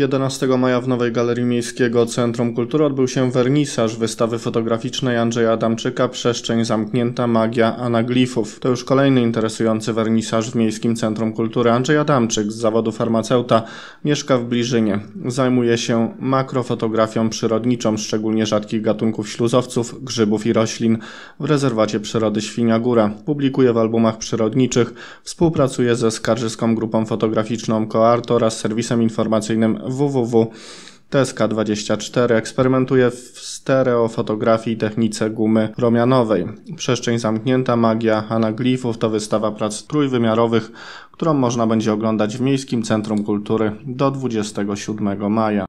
11 maja w Nowej Galerii Miejskiego Centrum Kultury odbył się wernisaż wystawy fotograficznej Andrzeja Adamczyka Przestrzeń zamknięta magia anaglifów. To już kolejny interesujący wernisaż w Miejskim Centrum Kultury. Andrzej Adamczyk z zawodu farmaceuta mieszka w Bliżynie. Zajmuje się makrofotografią przyrodniczą, szczególnie rzadkich gatunków śluzowców, grzybów i roślin w rezerwacie przyrody Góra. Publikuje w albumach przyrodniczych, współpracuje ze Skarżyską Grupą Fotograficzną CoArt oraz serwisem informacyjnym www.tsk24. Eksperymentuje w stereofotografii i technice gumy romianowej. Przestrzeń zamknięta, magia anaglifów to wystawa prac trójwymiarowych, którą można będzie oglądać w Miejskim Centrum Kultury do 27 maja.